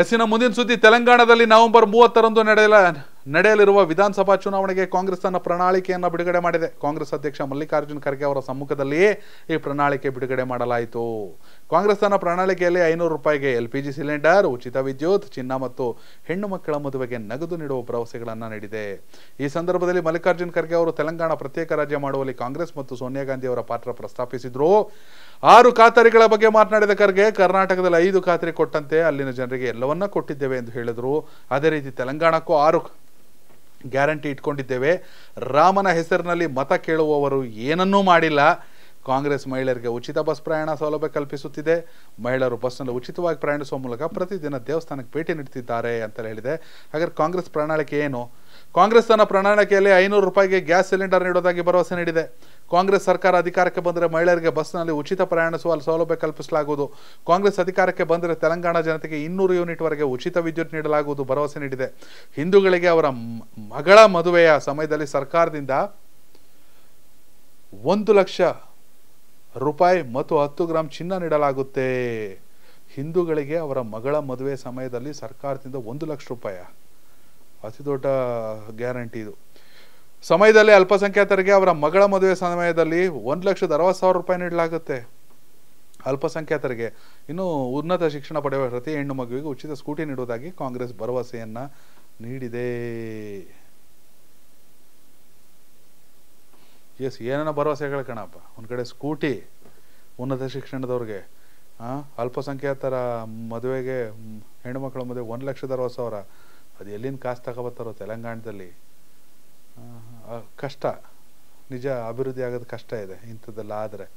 ಎಸ್ಸಿನ ಮುಂದಿನ ಸುದ್ದಿ ತೆಲಂಗಾಣದಲ್ಲಿ ನವೆಂಬರ್ ಮೂವತ್ತರಂದು ನಡೆಯಲ ನಡೆಯಲಿರುವ ವಿಧಾನಸಭಾ ಚುನಾವಣೆಗೆ ಕಾಂಗ್ರೆಸ್ ತನ್ನ ಪ್ರಣಾಳಿಕೆಯನ್ನು ಬಿಡುಗಡೆ ಮಾಡಿದೆ ಕಾಂಗ್ರೆಸ್ ಅಧ್ಯಕ್ಷ ಮಲ್ಲಿಕಾರ್ಜುನ್ ಖರ್ಗೆ ಅವರ ಸಮ್ಮುಖದಲ್ಲಿಯೇ ಈ ಪ್ರಣಾಳಿಕೆ ಬಿಡುಗಡೆ ಮಾಡಲಾಯಿತು ಕಾಂಗ್ರೆಸ್ ತನ್ನ ಪ್ರಣಾಳಿಕೆಯಲ್ಲಿ ಐನೂರು ರೂಪಾಯಿಗೆ ಎಲ್ ಪಿ ಜಿ ಸಿಲಿಂಡರ್ ಉಚಿತ ವಿದ್ಯುತ್ ಚಿನ್ನ ಮತ್ತು ಹೆಣ್ಣು ಮಕ್ಕಳ ಮದುವೆಗೆ ನಗದು ನೀಡುವ ಭರವಸೆಗಳನ್ನು ನೀಡಿದೆ ಈ ಸಂದರ್ಭದಲ್ಲಿ ಮಲ್ಲಿಕಾರ್ಜುನ್ ಖರ್ಗೆ ಅವರು ತೆಲಂಗಾಣ ಪ್ರತ್ಯೇಕ ರಾಜ್ಯ ಮಾಡುವಲ್ಲಿ ಕಾಂಗ್ರೆಸ್ ಮತ್ತು ಸೋನಿಯಾ ಗಾಂಧಿ ಅವರ ಪಾತ್ರ ಪ್ರಸ್ತಾಪಿಸಿದ್ರು ಆರು ಖಾತರಿಗಳ ಬಗ್ಗೆ ಮಾತನಾಡಿದ ಖರ್ಗೆ ಕರ್ನಾಟಕದಲ್ಲಿ ಐದು ಖಾತರಿ ಕೊಟ್ಟಂತೆ ಅಲ್ಲಿನ ಜನರಿಗೆ ಎಲ್ಲವನ್ನ ಕೊಟ್ಟಿದ್ದೇವೆ ಎಂದು ಹೇಳಿದರು ಅದೇ ರೀತಿ ತೆಲಂಗಾಣಕ್ಕೂ ಆರು ಗ್ಯಾರಂಟಿ ಇಟ್ಕೊಂಡಿದ್ದೇವೆ ರಾಮನ ಹೆಸರಿನಲ್ಲಿ ಮತ ಕೇಳುವವರು ಏನನ್ನೂ ಮಾಡಿಲ್ಲ ಕಾಂಗ್ರೆಸ್ ಮಹಿಳೆಯರಿಗೆ ಉಚಿತ ಬಸ್ ಪ್ರಯಾಣ ಸೌಲಭ್ಯ ಕಲ್ಪಿಸುತ್ತಿದೆ ಮಹಿಳೆಯರು ಬಸ್ನಲ್ಲಿ ಉಚಿತವಾಗಿ ಪ್ರಯಾಣಿಸುವ ಮೂಲಕ ಪ್ರತಿದಿನ ದೇವಸ್ಥಾನಕ್ಕೆ ಭೇಟಿ ನೀಡುತ್ತಿದ್ದಾರೆ ಅಂತ ಹೇಳಿದೆ ಹಾಗಾದ್ರೆ ಕಾಂಗ್ರೆಸ್ ಪ್ರಣಾಳಿಕೆ ಏನು ಕಾಂಗ್ರೆಸ್ ತನ್ನ ಪ್ರಣಾಳಿಕೆಯಲ್ಲಿ ಐನೂರು ರೂಪಾಯಿಗೆ ಗ್ಯಾಸ್ ಸಿಲಿಂಡರ್ ನೀಡೋದಾಗಿ ಭರವಸೆ ನೀಡಿದೆ ಕಾಂಗ್ರೆಸ್ ಸರ್ಕಾರ ಅಧಿಕಾರಕ್ಕೆ ಬಂದರೆ ಮಹಿಳೆಯರಿಗೆ ಬಸ್ನಲ್ಲಿ ಉಚಿತ ಪ್ರಯಾಣಿಸುವ ಸೌಲಭ್ಯ ಕಲ್ಪಿಸಲಾಗುವುದು ಕಾಂಗ್ರೆಸ್ ಅಧಿಕಾರಕ್ಕೆ ಬಂದರೆ ತೆಲಂಗಾಣ ಜನತೆಗೆ ಇನ್ನೂರು ಯೂನಿಟ್ವರೆಗೆ ಉಚಿತ ವಿದ್ಯುತ್ ನೀಡಲಾಗುವುದು ಭರವಸೆ ನೀಡಿದೆ ಹಿಂದೂಗಳಿಗೆ ಅವರ ಮಗಳ ಮದುವೆಯ ಸಮಯದಲ್ಲಿ ಸರ್ಕಾರದಿಂದ ಒಂದು ಲಕ್ಷ ರೂಪಾಯಿ ಮತ್ತು ಹತ್ತು ಗ್ರಾಮ್ ಚಿನ್ನ ನೀಡಲಾಗುತ್ತೆ ಹಿಂದೂಗಳಿಗೆ ಅವರ ಮಗಳ ಮದುವೆ ಸಮಯದಲ್ಲಿ ಸರ್ಕಾರದಿಂದ ಒಂದು ಲಕ್ಷ ರೂಪಾಯಿ ಅತಿ ದೊಡ್ಡ ಗ್ಯಾರಂಟಿ ಇದು ಸಮಯದಲ್ಲಿ ಅಲ್ಪಸಂಖ್ಯಾತರಿಗೆ ಅವರ ಮಗಳ ಮದುವೆ ಸಮಯದಲ್ಲಿ ಒಂದು ಲಕ್ಷದ ಅರವತ್ತು ಸಾವಿರ ರೂಪಾಯಿ ನೀಡಲಾಗುತ್ತೆ ಅಲ್ಪಸಂಖ್ಯಾತರಿಗೆ ಇನ್ನು ಉನ್ನತ ಶಿಕ್ಷಣ ಪಡೆಯುವ ಪ್ರತಿ ಹೆಣ್ಣು ಮಗುವಿಗೆ ಉಚಿತ ಸ್ಕೂಟಿ ನೀಡುವುದಾಗಿ ಕಾಂಗ್ರೆಸ್ ಭರವಸೆಯನ್ನು ನೀಡಿದೆ ಎಸ್ ಏನೇನೋ ಭರವಸೆಗಳು ಕಣಪ್ಪ ಒಂದು ಕಡೆ ಸ್ಕೂಟಿ ಉನ್ನತ ಶಿಕ್ಷಣದವ್ರಿಗೆ ಅಲ್ಪಸಂಖ್ಯಾತರ ಮದುವೆಗೆ ಹೆಣ್ಣುಮಕ್ಕಳ ಮದುವೆ ಒಂದು ಲಕ್ಷದ ಅರವತ್ತು ಸಾವಿರ ಅದು ಎಲ್ಲಿಂದ ಕಾಸು ತಗೋಬತ್ತಾರೋ ತೆಲಂಗಾಣದಲ್ಲಿ ಕಷ್ಟ ನಿಜ ಅಭಿವೃದ್ಧಿ ಆಗೋದು ಕಷ್ಟ ಇದೆ ಇಂಥದ್ದೆಲ್ಲ ಆದರೆ